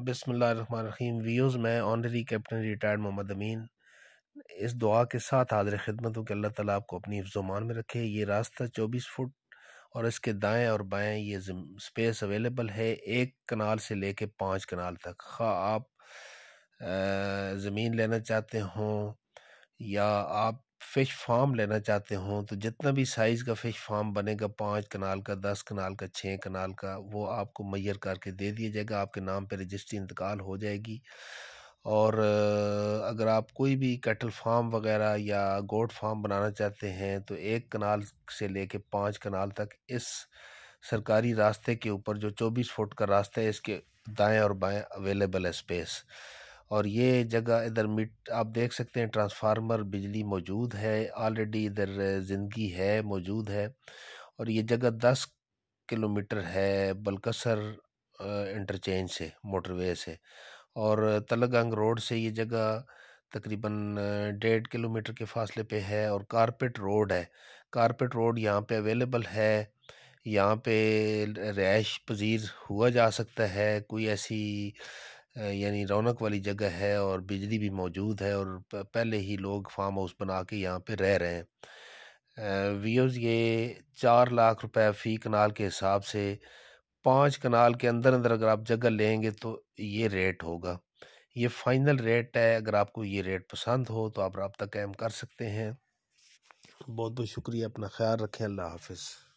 बसमीम व्यूज़ मैं honorary captain retired Mohammad Amin इस दुआ के साथ हाजिर खिदमत हूँ कि अल्लाह ताला आपको अपनी मान में रखे ये रास्ता चौबीस फुट और इसके दाएं और बाएं ये स्पेस अवेलेबल है एक कनाल से लेके पांच कनाल तक खा आप ज़मीन लेना चाहते हों या आप फ़िश फार्म लेना चाहते हों तो जितना भी साइज़ का फ़िश फार्म बनेगा पाँच कनाल का दस कनाल का छः कनाल का वो आपको मैयर करके दे दिया जाएगा आपके नाम पे रजिस्ट्री इंतकाल हो जाएगी और अगर आप कोई भी कैटल फार्म वगैरह या गोट फार्म बनाना चाहते हैं तो एक कनाल से ले कर पाँच कनाल तक इस सरकारी रास्ते के ऊपर जो चौबीस फुट का रास्ता है इसके दाएँ और बाएँ अवेलेबल है स्पेस और ये जगह इधर मिट आप देख सकते हैं ट्रांसफार्मर बिजली मौजूद है ऑलरेडी इधर ज़िंदगी है मौजूद है और ये जगह दस किलोमीटर है बलकसर इंटरचेंज से मोटरवे से और तलगंग रोड से ये जगह तकरीबन डेढ़ किलोमीटर के फासले पे है और कारपेट रोड है कारपेट रोड यहाँ पे अवेलेबल है यहाँ पे रैश पजीर हुआ जा सकता है कोई ऐसी यानी रौनक वाली जगह है और बिजली भी मौजूद है और पहले ही लोग फार्म हाउस बना के यहाँ पे रह रहे हैं व्यूज ये चार लाख रुपए फ़ी कनाल के हिसाब से पाँच कनाल के अंदर अंदर अगर आप जगह लेंगे तो ये रेट होगा ये फाइनल रेट है अगर आपको ये रेट पसंद हो तो आप रबता कैम कर सकते हैं बहुत बहुत शुक्रिया अपना ख्याल रखें अल्लाह हाफिज़